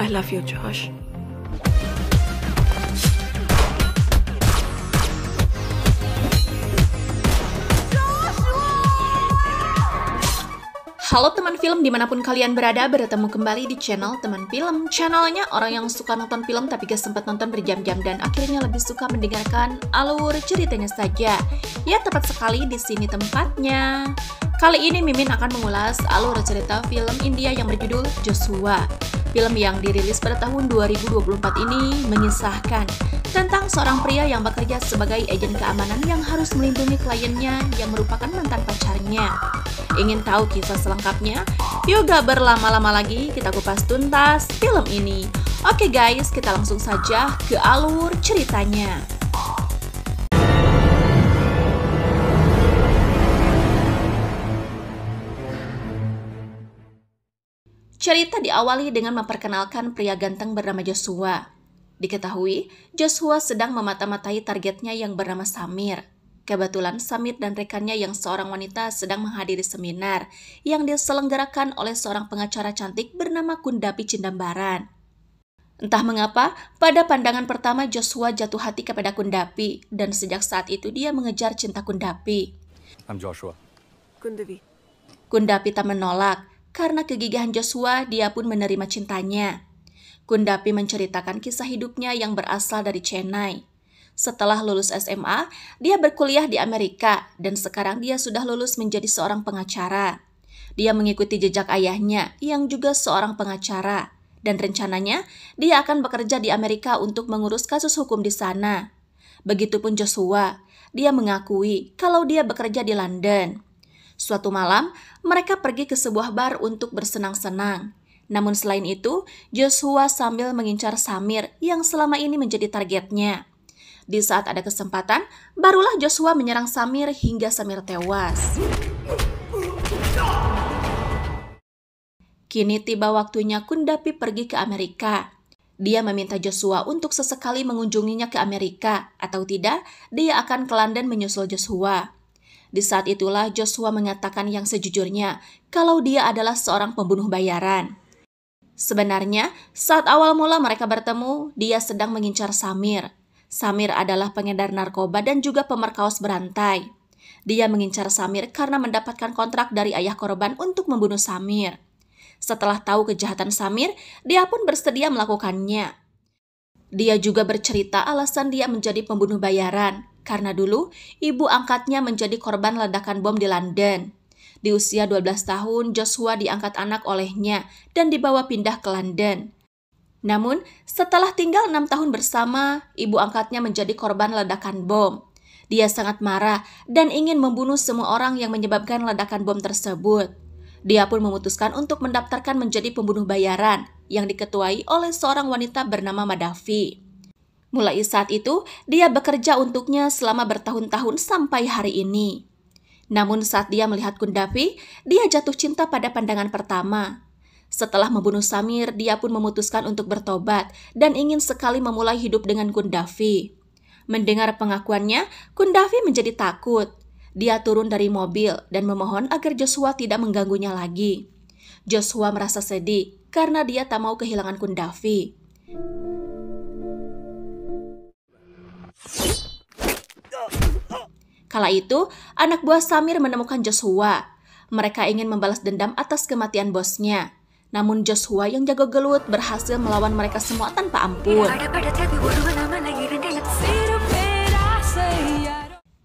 I love you, Josh. Halo teman film dimanapun kalian berada, bertemu kembali di channel teman film. Channelnya orang yang suka nonton film tapi gak sempat nonton berjam-jam dan akhirnya lebih suka mendengarkan alur ceritanya saja. Ya tepat sekali di sini tempatnya. Kali ini Mimin akan mengulas alur cerita film India yang berjudul Joshua. Film yang dirilis pada tahun 2024 ini mengisahkan tentang seorang pria yang bekerja sebagai agen keamanan yang harus melindungi kliennya yang merupakan mantan pacarnya. Ingin tahu kisah selengkapnya? Yuk gak berlama-lama lagi, kita kupas tuntas film ini. Oke guys, kita langsung saja ke alur ceritanya. Cerita diawali dengan memperkenalkan pria ganteng bernama Joshua. Diketahui, Joshua sedang memata-matai targetnya yang bernama Samir. Kebetulan Samir dan rekannya yang seorang wanita sedang menghadiri seminar yang diselenggarakan oleh seorang pengacara cantik bernama Kundapi Cindambaran. Entah mengapa, pada pandangan pertama Joshua jatuh hati kepada Kundapi dan sejak saat itu dia mengejar cinta Kundapi. I'm Joshua. Kundapi. Kundapi tak menolak karena kegigihan Joshua, dia pun menerima cintanya. Kundapi menceritakan kisah hidupnya yang berasal dari Chennai. Setelah lulus SMA, dia berkuliah di Amerika dan sekarang dia sudah lulus menjadi seorang pengacara. Dia mengikuti jejak ayahnya yang juga seorang pengacara dan rencananya dia akan bekerja di Amerika untuk mengurus kasus hukum di sana. Begitupun Joshua, dia mengakui kalau dia bekerja di London. Suatu malam, mereka pergi ke sebuah bar untuk bersenang-senang. Namun selain itu, Joshua sambil mengincar Samir yang selama ini menjadi targetnya. Di saat ada kesempatan, barulah Joshua menyerang Samir hingga Samir tewas. Kini tiba waktunya Kundapi pergi ke Amerika. Dia meminta Joshua untuk sesekali mengunjunginya ke Amerika, atau tidak, dia akan ke London menyusul Joshua. Di saat itulah Joshua mengatakan yang sejujurnya kalau dia adalah seorang pembunuh bayaran. Sebenarnya, saat awal mula mereka bertemu, dia sedang mengincar Samir. Samir adalah pengedar narkoba dan juga pemerkaos berantai. Dia mengincar Samir karena mendapatkan kontrak dari ayah korban untuk membunuh Samir. Setelah tahu kejahatan Samir, dia pun bersedia melakukannya. Dia juga bercerita alasan dia menjadi pembunuh bayaran. Karena dulu, ibu angkatnya menjadi korban ledakan bom di London. Di usia 12 tahun, Joshua diangkat anak olehnya dan dibawa pindah ke London. Namun, setelah tinggal enam tahun bersama, ibu angkatnya menjadi korban ledakan bom. Dia sangat marah dan ingin membunuh semua orang yang menyebabkan ledakan bom tersebut. Dia pun memutuskan untuk mendaftarkan menjadi pembunuh bayaran yang diketuai oleh seorang wanita bernama Madafi. Mulai saat itu, dia bekerja untuknya selama bertahun-tahun sampai hari ini. Namun saat dia melihat Kundavi, dia jatuh cinta pada pandangan pertama. Setelah membunuh Samir, dia pun memutuskan untuk bertobat dan ingin sekali memulai hidup dengan Kundavi. Mendengar pengakuannya, Kundavi menjadi takut. Dia turun dari mobil dan memohon agar Joshua tidak mengganggunya lagi. Joshua merasa sedih karena dia tak mau kehilangan Kundavi. Kala itu, anak buah Samir menemukan Joshua. Mereka ingin membalas dendam atas kematian bosnya. Namun Joshua yang jago gelut berhasil melawan mereka semua tanpa ampun.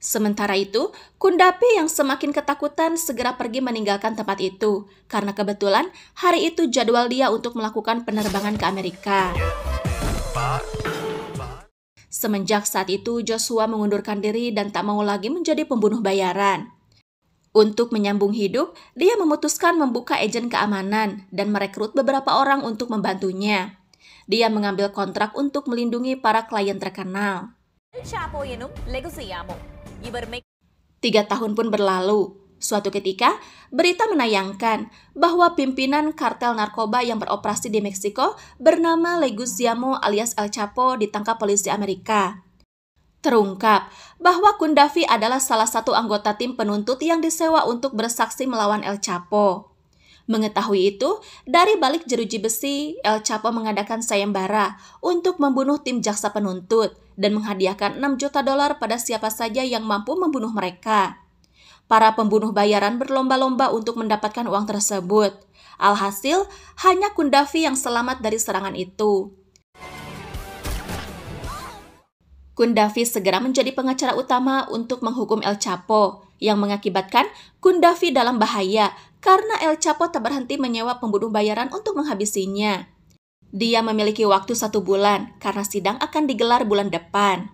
Sementara itu, Kundapi yang semakin ketakutan segera pergi meninggalkan tempat itu karena kebetulan hari itu jadwal dia untuk melakukan penerbangan ke Amerika. Semenjak saat itu, Joshua mengundurkan diri dan tak mau lagi menjadi pembunuh bayaran. Untuk menyambung hidup, dia memutuskan membuka agen keamanan dan merekrut beberapa orang untuk membantunya. Dia mengambil kontrak untuk melindungi para klien terkenal. Tiga tahun pun berlalu. Suatu ketika, berita menayangkan bahwa pimpinan kartel narkoba yang beroperasi di Meksiko bernama Leguizamo alias El Chapo ditangkap polisi Amerika. Terungkap bahwa Kundafi adalah salah satu anggota tim penuntut yang disewa untuk bersaksi melawan El Chapo. Mengetahui itu, dari balik jeruji besi, El Chapo mengadakan sayembara untuk membunuh tim jaksa penuntut dan menghadiahkan 6 juta dolar pada siapa saja yang mampu membunuh mereka. Para pembunuh bayaran berlomba-lomba untuk mendapatkan uang tersebut. Alhasil, hanya Kundafi yang selamat dari serangan itu. Kundafi segera menjadi pengacara utama untuk menghukum El Chapo, yang mengakibatkan Kundafi dalam bahaya karena El Chapo tak berhenti menyewa pembunuh bayaran untuk menghabisinya. Dia memiliki waktu satu bulan karena sidang akan digelar bulan depan.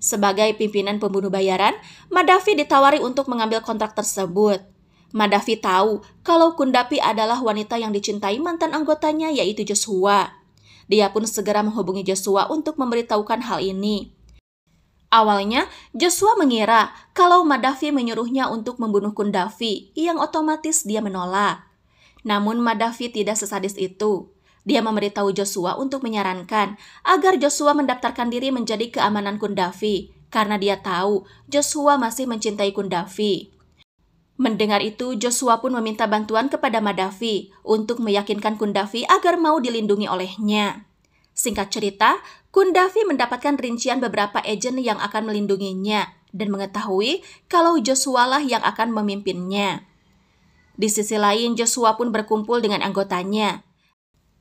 Sebagai pimpinan pembunuh bayaran, Madafi ditawari untuk mengambil kontrak tersebut. Madafi tahu kalau Kundapi adalah wanita yang dicintai mantan anggotanya yaitu Joshua. Dia pun segera menghubungi Joshua untuk memberitahukan hal ini. Awalnya, Joshua mengira kalau Madafi menyuruhnya untuk membunuh Kundavi, yang otomatis dia menolak. Namun Madafi tidak sesadis itu. Dia memberitahu Joshua untuk menyarankan agar Joshua mendaftarkan diri menjadi keamanan Kundafi karena dia tahu Joshua masih mencintai Kundafi. Mendengar itu, Joshua pun meminta bantuan kepada Madafi untuk meyakinkan Kundafi agar mau dilindungi olehnya. Singkat cerita, Kundafi mendapatkan rincian beberapa agen yang akan melindunginya dan mengetahui kalau Joshua lah yang akan memimpinnya. Di sisi lain, Joshua pun berkumpul dengan anggotanya.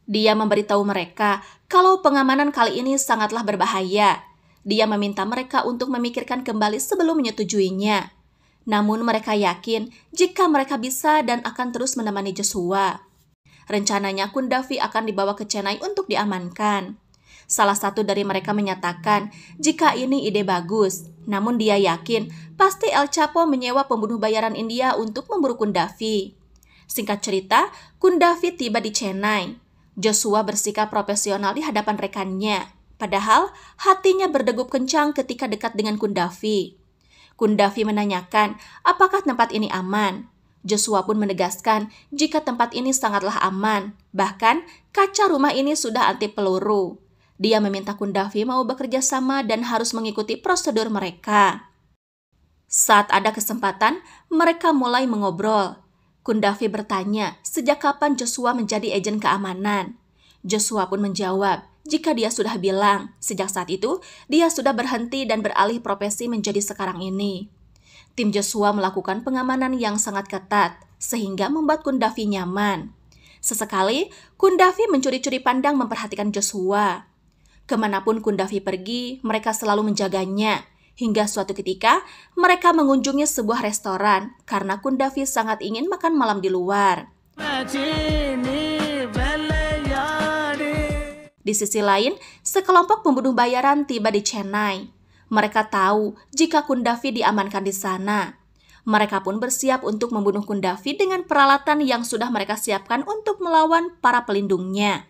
Dia memberitahu mereka kalau pengamanan kali ini sangatlah berbahaya. Dia meminta mereka untuk memikirkan kembali sebelum menyetujuinya. Namun mereka yakin jika mereka bisa dan akan terus menemani Joshua. Rencananya Kundavi akan dibawa ke Chennai untuk diamankan. Salah satu dari mereka menyatakan jika ini ide bagus, namun dia yakin pasti El Chapo menyewa pembunuh bayaran India untuk memburu Kundavi. Singkat cerita, Kundavi tiba di Chennai. Joshua bersikap profesional di hadapan rekannya, padahal hatinya berdegup kencang ketika dekat dengan Kundavi. Kundavi menanyakan apakah tempat ini aman. Joshua pun menegaskan jika tempat ini sangatlah aman, bahkan kaca rumah ini sudah anti peluru. Dia meminta Kundavi mau bekerja sama dan harus mengikuti prosedur mereka. Saat ada kesempatan, mereka mulai mengobrol. Kundafi bertanya, sejak kapan Joshua menjadi agen keamanan? Joshua pun menjawab, jika dia sudah bilang, sejak saat itu dia sudah berhenti dan beralih profesi menjadi sekarang ini. Tim Joshua melakukan pengamanan yang sangat ketat, sehingga membuat Kundafi nyaman. Sesekali, Kundafi mencuri-curi pandang memperhatikan Joshua. Kemanapun Kundafi pergi, mereka selalu menjaganya, Hingga suatu ketika, mereka mengunjungi sebuah restoran karena Kundavi sangat ingin makan malam di luar. Di sisi lain, sekelompok pembunuh bayaran tiba di Chennai. Mereka tahu jika Kundavi diamankan di sana. Mereka pun bersiap untuk membunuh Kundavi dengan peralatan yang sudah mereka siapkan untuk melawan para pelindungnya.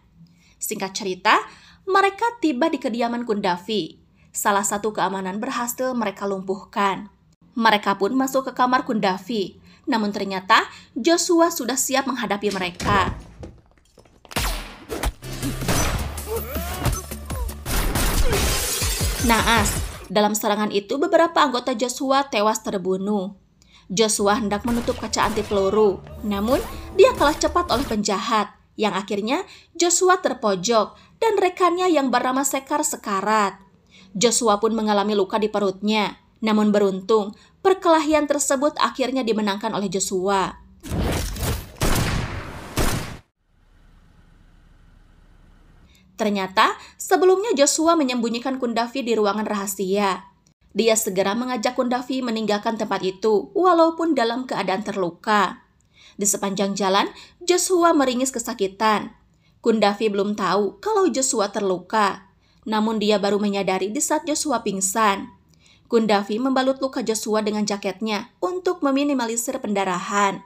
Singkat cerita, mereka tiba di kediaman Kundavi salah satu keamanan berhasil mereka lumpuhkan. Mereka pun masuk ke kamar Kundafi, namun ternyata Joshua sudah siap menghadapi mereka. Naas, dalam serangan itu beberapa anggota Joshua tewas terbunuh. Joshua hendak menutup kaca anti peluru, namun dia kalah cepat oleh penjahat yang akhirnya Joshua terpojok dan rekannya yang bernama Sekar sekarat. Joshua pun mengalami luka di perutnya. Namun beruntung, perkelahian tersebut akhirnya dimenangkan oleh Joshua. Ternyata, sebelumnya Joshua menyembunyikan Kundavi di ruangan rahasia. Dia segera mengajak Kundavi meninggalkan tempat itu, walaupun dalam keadaan terluka. Di sepanjang jalan, Joshua meringis kesakitan. Kundavi belum tahu kalau Joshua terluka. Namun dia baru menyadari di saat Joshua pingsan. Gundavi membalut luka Joshua dengan jaketnya untuk meminimalisir pendarahan.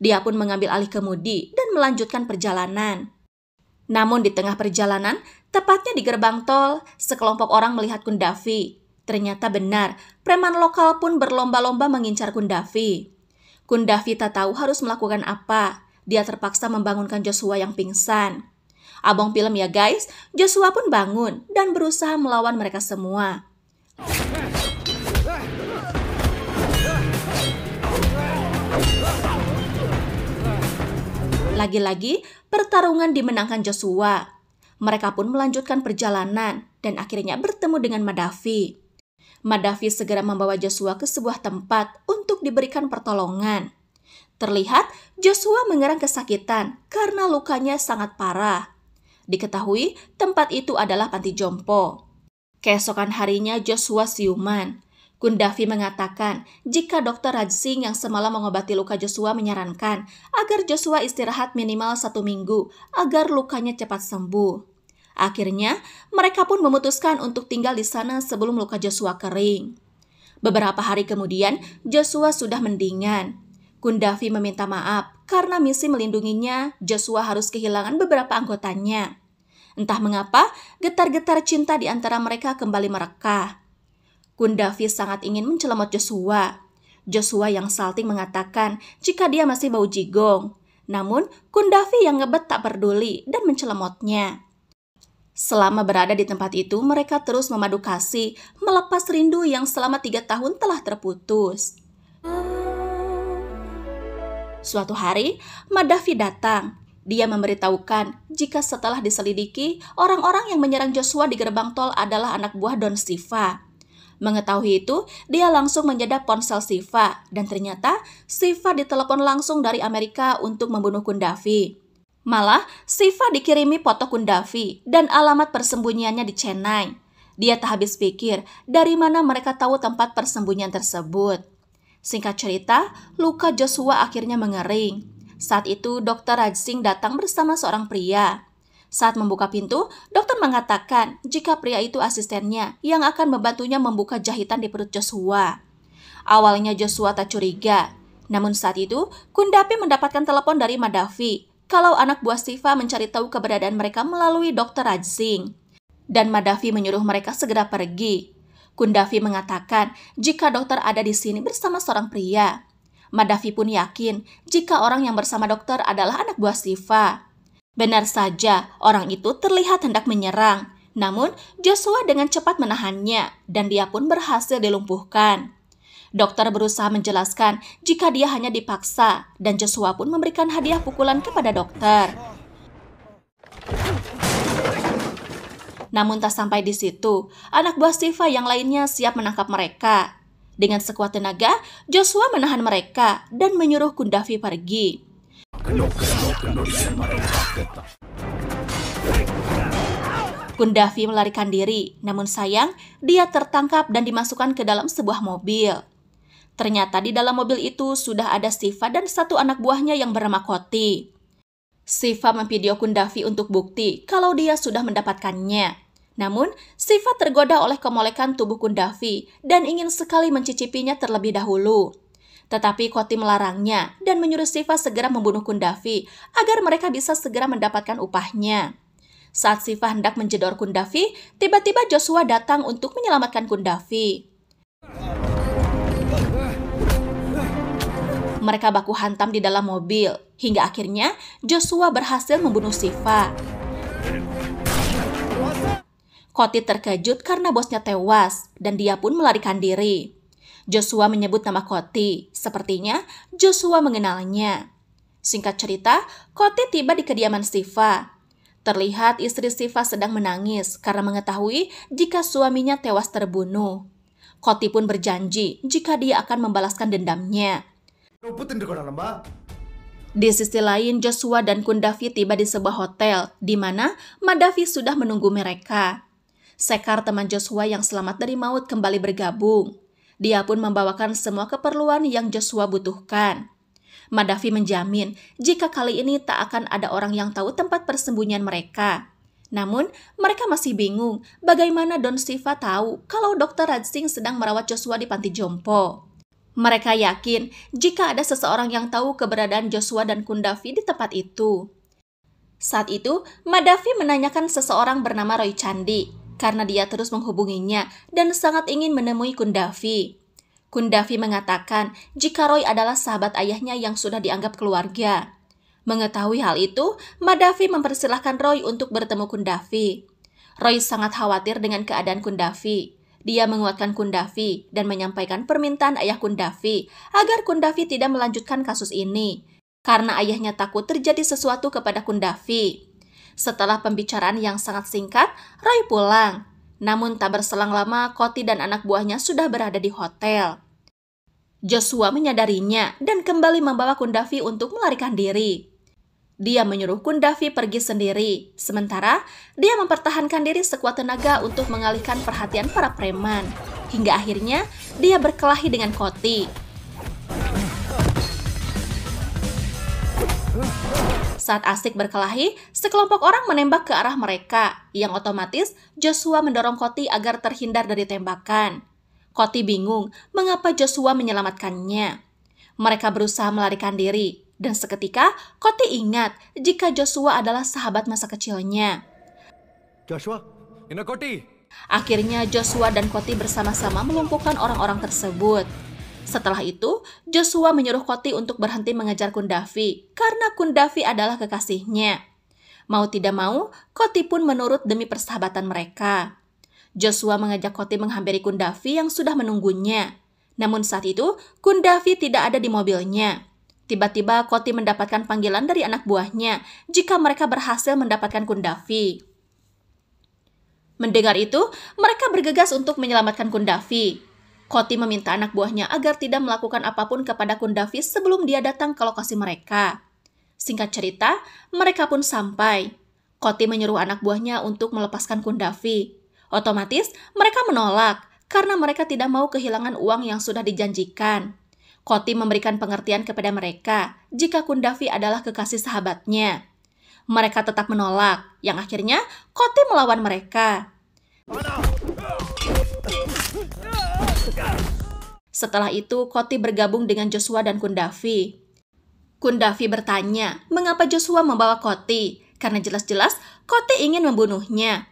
Dia pun mengambil alih kemudi dan melanjutkan perjalanan. Namun di tengah perjalanan, tepatnya di gerbang tol, sekelompok orang melihat Kundavi. Ternyata benar, preman lokal pun berlomba-lomba mengincar Kundavi. Kundavi tak tahu harus melakukan apa. Dia terpaksa membangunkan Joshua yang pingsan. Abang film ya guys, Joshua pun bangun dan berusaha melawan mereka semua. Lagi-lagi, pertarungan dimenangkan Joshua. Mereka pun melanjutkan perjalanan dan akhirnya bertemu dengan Madafi. Madafi segera membawa Joshua ke sebuah tempat untuk diberikan pertolongan. Terlihat Joshua mengerang kesakitan karena lukanya sangat parah. Diketahui tempat itu adalah panti jompo. Keesokan harinya Joshua siuman. Kundavi mengatakan jika dokter Raj Singh yang semalam mengobati luka Joshua menyarankan agar Joshua istirahat minimal satu minggu agar lukanya cepat sembuh. Akhirnya, mereka pun memutuskan untuk tinggal di sana sebelum luka Joshua kering. Beberapa hari kemudian, Joshua sudah mendingan. Kundavi meminta maaf karena misi melindunginya, Joshua harus kehilangan beberapa anggotanya. Entah mengapa, getar-getar cinta di antara mereka kembali merekah. Kundavi sangat ingin mencelamat Joshua. Joshua yang salting mengatakan jika dia masih bau jigong. Namun, Kundavi yang ngebet tak peduli dan mencelemotnya. Selama berada di tempat itu, mereka terus memadu kasih, melepas rindu yang selama tiga tahun telah terputus. Suatu hari, Madafi datang. Dia memberitahukan jika setelah diselidiki, orang-orang yang menyerang Joshua di gerbang tol adalah anak buah Don Siva. Mengetahui itu, dia langsung menyedap ponsel Siva dan ternyata Siva ditelepon langsung dari Amerika untuk membunuh Kundavi. Malah, Siva dikirimi foto Kundavi dan alamat persembunyiannya di Chennai. Dia tak habis pikir dari mana mereka tahu tempat persembunyian tersebut. Singkat cerita, luka Joshua akhirnya mengering saat itu, Dokter Raj Singh datang bersama seorang pria. Saat membuka pintu, dokter mengatakan jika pria itu asistennya yang akan membantunya membuka jahitan di perut Joshua. Awalnya Joshua tak curiga, namun saat itu Kundapi mendapatkan telepon dari Madafi kalau anak buah Siva mencari tahu keberadaan mereka melalui dokter Raj Singh, Dan Madafi menyuruh mereka segera pergi. Kundavi mengatakan jika dokter ada di sini bersama seorang pria. Madavi pun yakin jika orang yang bersama dokter adalah anak buah Siva. Benar saja, orang itu terlihat hendak menyerang. Namun, Joshua dengan cepat menahannya dan dia pun berhasil dilumpuhkan. Dokter berusaha menjelaskan jika dia hanya dipaksa dan Joshua pun memberikan hadiah pukulan kepada dokter. Namun tak sampai di situ, anak buah Siva yang lainnya siap menangkap mereka dengan sekuat tenaga, Joshua menahan mereka dan menyuruh Kundafi pergi. Kundafi melarikan diri, namun sayang dia tertangkap dan dimasukkan ke dalam sebuah mobil. Ternyata di dalam mobil itu sudah ada Siva dan satu anak buahnya yang bernama Koti. Siva memvideo Kundafi untuk bukti kalau dia sudah mendapatkannya. Namun, Siva tergoda oleh kemolekan tubuh Kundavi dan ingin sekali mencicipinya terlebih dahulu. Tetapi Koti melarangnya dan menyuruh Siva segera membunuh Kundavi agar mereka bisa segera mendapatkan upahnya. Saat Siva hendak menjedor Kundavi, tiba-tiba Joshua datang untuk menyelamatkan Kundavi. Mereka baku hantam di dalam mobil, hingga akhirnya Joshua berhasil membunuh Siva. Koti terkejut karena bosnya tewas dan dia pun melarikan diri. Joshua menyebut nama Koti. Sepertinya Joshua mengenalnya. Singkat cerita, Koti tiba di kediaman Siva. Terlihat istri Siva sedang menangis karena mengetahui jika suaminya tewas terbunuh. Koti pun berjanji jika dia akan membalaskan dendamnya. Di sisi lain, Joshua dan Kundavi tiba di sebuah hotel di mana Madavi sudah menunggu mereka. Sekar teman Joshua yang selamat dari maut kembali bergabung. Dia pun membawakan semua keperluan yang Joshua butuhkan. Madafi menjamin jika kali ini tak akan ada orang yang tahu tempat persembunyian mereka. Namun, mereka masih bingung bagaimana Don Siva tahu kalau Dr. Radsing sedang merawat Joshua di panti jompo. Mereka yakin jika ada seseorang yang tahu keberadaan Joshua dan Kundavi di tempat itu. Saat itu, Madafi menanyakan seseorang bernama Roy Candi karena dia terus menghubunginya dan sangat ingin menemui Kundavi. Kundavi mengatakan jika Roy adalah sahabat ayahnya yang sudah dianggap keluarga. Mengetahui hal itu, Madavi mempersilahkan Roy untuk bertemu Kundavi. Roy sangat khawatir dengan keadaan Kundavi. Dia menguatkan Kundavi dan menyampaikan permintaan ayah Kundavi agar Kundavi tidak melanjutkan kasus ini karena ayahnya takut terjadi sesuatu kepada Kundavi. Setelah pembicaraan yang sangat singkat, Roy pulang. Namun tak berselang lama, Koti dan anak buahnya sudah berada di hotel. Joshua menyadarinya dan kembali membawa Kundavi untuk melarikan diri. Dia menyuruh Kundavi pergi sendiri, sementara dia mempertahankan diri sekuat tenaga untuk mengalihkan perhatian para preman. Hingga akhirnya dia berkelahi dengan Koti saat asik berkelahi, sekelompok orang menembak ke arah mereka, yang otomatis Joshua mendorong Koti agar terhindar dari tembakan. Koti bingung mengapa Joshua menyelamatkannya. Mereka berusaha melarikan diri, dan seketika Koti ingat jika Joshua adalah sahabat masa kecilnya. Joshua, ini Koti. Akhirnya Joshua dan Koti bersama-sama melumpuhkan orang-orang tersebut. Setelah itu, Joshua menyuruh Koti untuk berhenti mengejar Kundavi karena Kundavi adalah kekasihnya. Mau tidak mau, Koti pun menurut demi persahabatan mereka. Joshua mengajak Koti menghampiri Kundavi yang sudah menunggunya. Namun saat itu, Kundavi tidak ada di mobilnya. Tiba-tiba Koti mendapatkan panggilan dari anak buahnya jika mereka berhasil mendapatkan Kundavi. Mendengar itu, mereka bergegas untuk menyelamatkan Kundavi. Koti meminta anak buahnya agar tidak melakukan apapun kepada Kundavis sebelum dia datang ke lokasi mereka. Singkat cerita, mereka pun sampai. Koti menyuruh anak buahnya untuk melepaskan Kundavi. Otomatis, mereka menolak karena mereka tidak mau kehilangan uang yang sudah dijanjikan. Koti memberikan pengertian kepada mereka jika Kundavi adalah kekasih sahabatnya. Mereka tetap menolak, yang akhirnya Koti melawan mereka. Oh no. Setelah itu, Koti bergabung dengan Joshua dan Kundavi. Kundavi bertanya, mengapa Joshua membawa Koti? Karena jelas-jelas Koti ingin membunuhnya.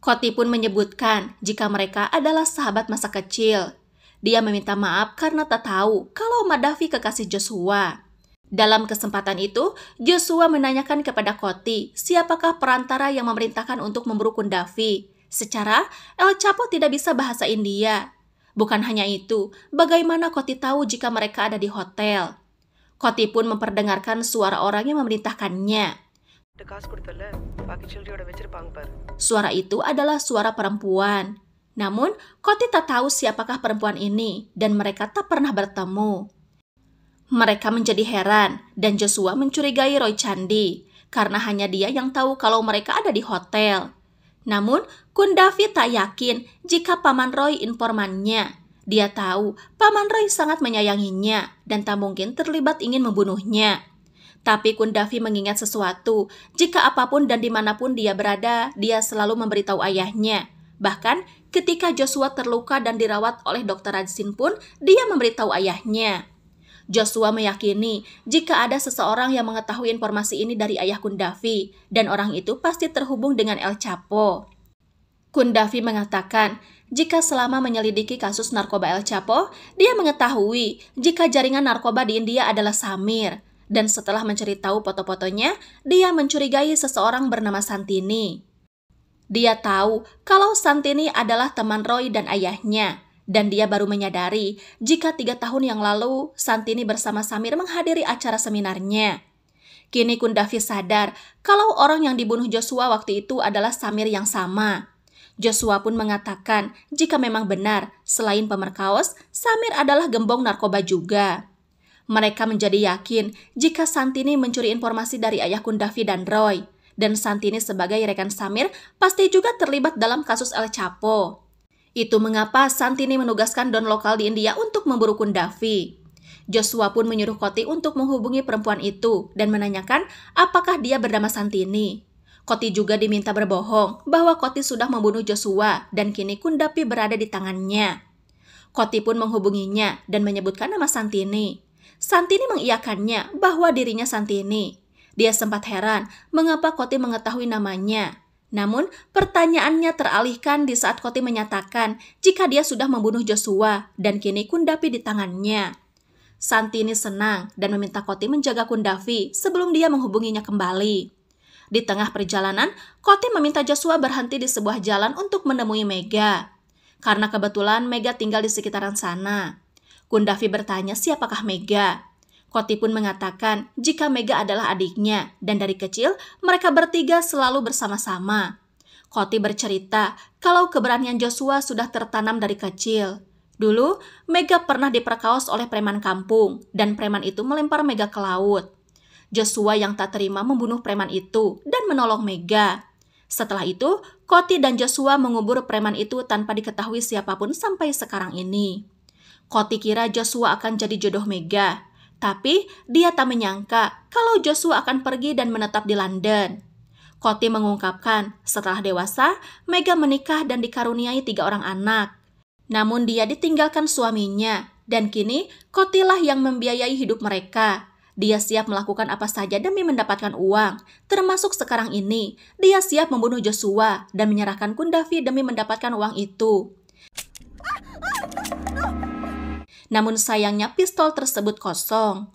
Koti pun menyebutkan jika mereka adalah sahabat masa kecil. Dia meminta maaf karena tak tahu kalau Madavi kekasih Joshua. Dalam kesempatan itu, Joshua menanyakan kepada Koti siapakah perantara yang memerintahkan untuk memburu Kundavi. Secara, El Chapo tidak bisa bahasa India Bukan hanya itu, bagaimana Koti tahu jika mereka ada di hotel? Koti pun memperdengarkan suara orang yang memerintahkannya. Suara itu adalah suara perempuan. Namun, Koti tak tahu siapakah perempuan ini dan mereka tak pernah bertemu. Mereka menjadi heran dan Joshua mencurigai Roy Candi karena hanya dia yang tahu kalau mereka ada di hotel. Namun, Kun Davi tak yakin jika Paman Roy informannya. Dia tahu Paman Roy sangat menyayanginya dan tak mungkin terlibat ingin membunuhnya. Tapi Kun Davi mengingat sesuatu, jika apapun dan dimanapun dia berada, dia selalu memberitahu ayahnya. Bahkan ketika Joshua terluka dan dirawat oleh dokter Radzin pun, dia memberitahu ayahnya. Joshua meyakini jika ada seseorang yang mengetahui informasi ini dari ayah Kun Davi, dan orang itu pasti terhubung dengan El Chapo. Kundafi mengatakan, jika selama menyelidiki kasus narkoba El Chapo, dia mengetahui jika jaringan narkoba di India adalah Samir. Dan setelah mencari tahu foto-fotonya, dia mencurigai seseorang bernama Santini. Dia tahu kalau Santini adalah teman Roy dan ayahnya, dan dia baru menyadari jika tiga tahun yang lalu Santini bersama Samir menghadiri acara seminarnya. Kini Kundafi sadar kalau orang yang dibunuh Joshua waktu itu adalah Samir yang sama. Joshua pun mengatakan jika memang benar, selain pemerkaos, Samir adalah gembong narkoba juga. Mereka menjadi yakin jika Santini mencuri informasi dari ayah Kundavi dan Roy. Dan Santini sebagai rekan Samir pasti juga terlibat dalam kasus El Chapo. Itu mengapa Santini menugaskan don lokal di India untuk memburu Kundavi. Joshua pun menyuruh Koti untuk menghubungi perempuan itu dan menanyakan apakah dia bernama Santini. Koti juga diminta berbohong bahwa Koti sudah membunuh Joshua dan kini Kundapi berada di tangannya. Koti pun menghubunginya dan menyebutkan nama Santini. Santini mengiyakannya bahwa dirinya Santini. Dia sempat heran mengapa Koti mengetahui namanya. Namun, pertanyaannya teralihkan di saat Koti menyatakan jika dia sudah membunuh Joshua dan kini Kundapi di tangannya. Santini senang dan meminta Koti menjaga Kundavi sebelum dia menghubunginya kembali. Di tengah perjalanan, Koti meminta Joshua berhenti di sebuah jalan untuk menemui Mega. Karena kebetulan Mega tinggal di sekitaran sana. Gundafi bertanya siapakah Mega. Koti pun mengatakan jika Mega adalah adiknya dan dari kecil mereka bertiga selalu bersama-sama. Koti bercerita kalau keberanian Joshua sudah tertanam dari kecil. Dulu, Mega pernah diperkaos oleh preman kampung, dan preman itu melempar Mega ke laut. Joshua yang tak terima membunuh preman itu dan menolong Mega. Setelah itu, Koti dan Joshua mengubur preman itu tanpa diketahui siapapun sampai sekarang ini. Koti kira Joshua akan jadi jodoh Mega, tapi dia tak menyangka kalau Joshua akan pergi dan menetap di London. Koti mengungkapkan, setelah dewasa, Mega menikah dan dikaruniai tiga orang anak. Namun dia ditinggalkan suaminya, dan kini Kotilah yang membiayai hidup mereka. Dia siap melakukan apa saja demi mendapatkan uang, termasuk sekarang ini. Dia siap membunuh Joshua dan menyerahkan Kundavi demi mendapatkan uang itu. Namun sayangnya pistol tersebut kosong.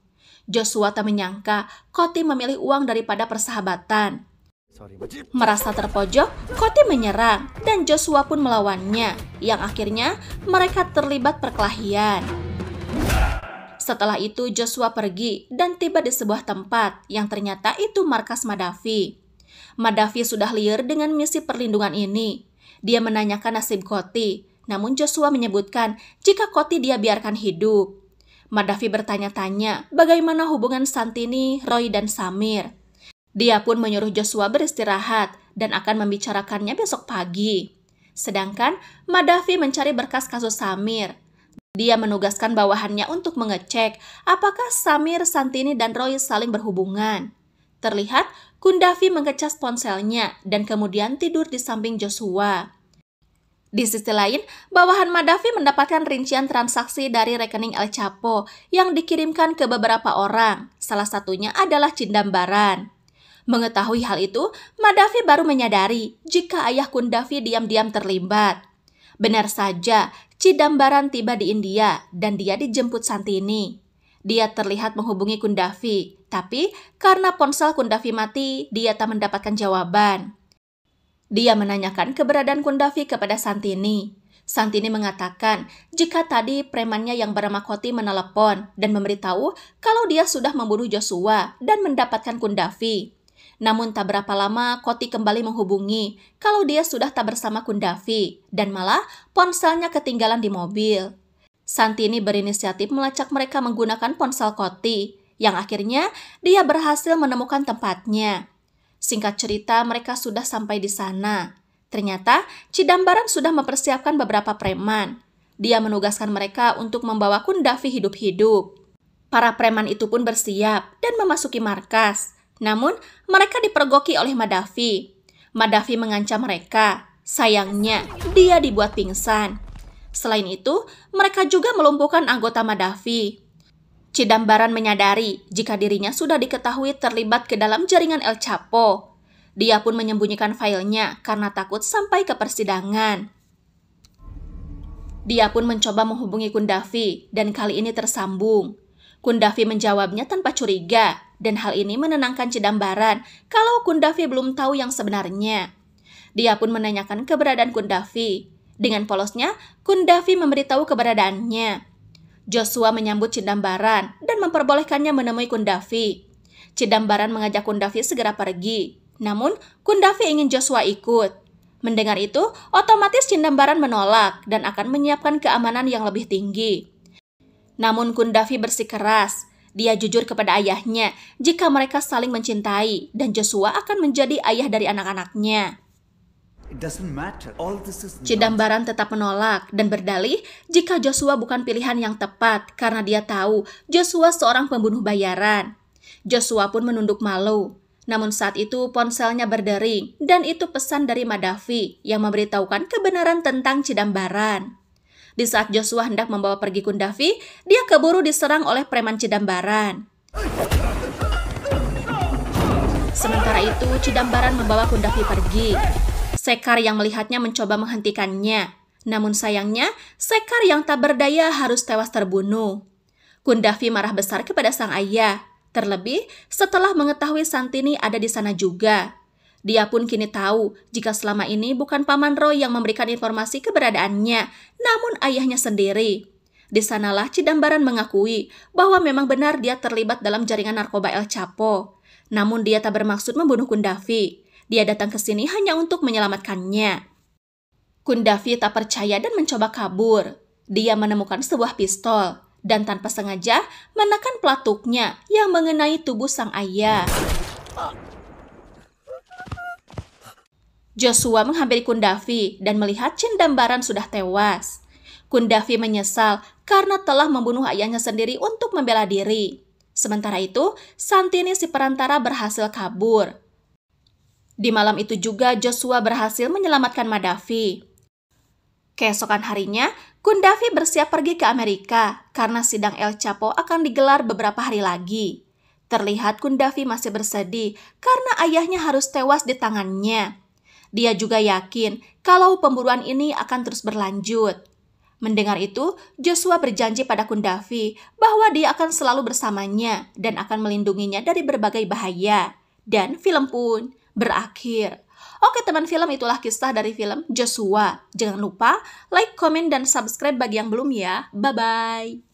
Joshua tak menyangka Koti memilih uang daripada persahabatan. Merasa terpojok, Koti menyerang dan Joshua pun melawannya, yang akhirnya mereka terlibat perkelahian. Setelah itu Joshua pergi dan tiba di sebuah tempat yang ternyata itu markas Madafi. Madafi sudah liar dengan misi perlindungan ini. Dia menanyakan nasib Koti, namun Joshua menyebutkan jika Koti dia biarkan hidup. Madafi bertanya-tanya bagaimana hubungan Santini, Roy, dan Samir. Dia pun menyuruh Joshua beristirahat dan akan membicarakannya besok pagi. Sedangkan Madafi mencari berkas kasus Samir dia menugaskan bawahannya untuk mengecek apakah Samir, Santini, dan Roy saling berhubungan. Terlihat Kundavi mengecas ponselnya dan kemudian tidur di samping Joshua. Di sisi lain, bawahan Madafi mendapatkan rincian transaksi dari rekening El Chapo yang dikirimkan ke beberapa orang, salah satunya adalah Cindambaran. Mengetahui hal itu, Madafi baru menyadari jika ayah Kundavi diam-diam terlibat. Benar saja, Cidambaran tiba di India dan dia dijemput Santini. Dia terlihat menghubungi Kundavi, tapi karena ponsel Kundavi mati, dia tak mendapatkan jawaban. Dia menanyakan keberadaan Kundavi kepada Santini. Santini mengatakan jika tadi premannya yang bernama Koti menelepon dan memberitahu kalau dia sudah membunuh Joshua dan mendapatkan Kundavi. Namun tak berapa lama, Koti kembali menghubungi kalau dia sudah tak bersama Kundavi, dan malah ponselnya ketinggalan di mobil. Santini berinisiatif melacak mereka menggunakan ponsel Koti, yang akhirnya dia berhasil menemukan tempatnya. Singkat cerita, mereka sudah sampai di sana. Ternyata, Cidambaran sudah mempersiapkan beberapa preman. Dia menugaskan mereka untuk membawa Kundavi hidup-hidup. Para preman itu pun bersiap dan memasuki markas. Namun, mereka dipergoki oleh Madafi. Madafi mengancam mereka. Sayangnya, dia dibuat pingsan. Selain itu, mereka juga melumpuhkan anggota Madafi. Cidambaran menyadari jika dirinya sudah diketahui terlibat ke dalam jaringan El Chapo. Dia pun menyembunyikan filenya karena takut sampai ke persidangan. Dia pun mencoba menghubungi Kundavi dan kali ini tersambung. Kundavi menjawabnya tanpa curiga dan hal ini menenangkan Cidambaran kalau Kundavi belum tahu yang sebenarnya. Dia pun menanyakan keberadaan Kundavi. Dengan polosnya, Kundavi memberitahu keberadaannya. Joshua menyambut Cidambaran dan memperbolehkannya menemui Kundavi. Cidambaran mengajak Kundavi segera pergi. Namun, Kundavi ingin Joshua ikut. Mendengar itu, otomatis Cindambaran menolak dan akan menyiapkan keamanan yang lebih tinggi. Namun Kundavi bersikeras, dia jujur kepada ayahnya jika mereka saling mencintai dan Joshua akan menjadi ayah dari anak-anaknya. Cidambaran tetap menolak dan berdalih jika Joshua bukan pilihan yang tepat karena dia tahu Joshua seorang pembunuh bayaran. Joshua pun menunduk malu. Namun saat itu ponselnya berdering dan itu pesan dari Madafi yang memberitahukan kebenaran tentang Cidambaran. Di saat Joshua hendak membawa pergi Kundafi, dia keburu diserang oleh preman Cidambaran. Sementara itu, Cidambaran membawa Kundafi pergi. Sekar yang melihatnya mencoba menghentikannya. Namun sayangnya, Sekar yang tak berdaya harus tewas terbunuh. Kundafi marah besar kepada sang ayah. Terlebih, setelah mengetahui Santini ada di sana juga. Dia pun kini tahu jika selama ini bukan paman Roy yang memberikan informasi keberadaannya, namun ayahnya sendiri. Di sanalah Cidambaran mengakui bahwa memang benar dia terlibat dalam jaringan narkoba El Chapo. Namun dia tak bermaksud membunuh Kundafi. Dia datang ke sini hanya untuk menyelamatkannya. Kundafi tak percaya dan mencoba kabur. Dia menemukan sebuah pistol dan tanpa sengaja menekan pelatuknya yang mengenai tubuh sang ayah. Joshua menghampiri Kundafi dan melihat cendambaran sudah tewas. Kundafi menyesal karena telah membunuh ayahnya sendiri untuk membela diri. Sementara itu, Santini si perantara berhasil kabur. Di malam itu juga Joshua berhasil menyelamatkan Madafi. Keesokan harinya, Kundafi bersiap pergi ke Amerika karena sidang El Chapo akan digelar beberapa hari lagi. Terlihat Kundafi masih bersedih karena ayahnya harus tewas di tangannya. Dia juga yakin kalau pemburuan ini akan terus berlanjut. Mendengar itu, Joshua berjanji pada Kundafi bahwa dia akan selalu bersamanya dan akan melindunginya dari berbagai bahaya. Dan film pun berakhir. Oke teman film, itulah kisah dari film Joshua. Jangan lupa like, comment, dan subscribe bagi yang belum ya. Bye-bye.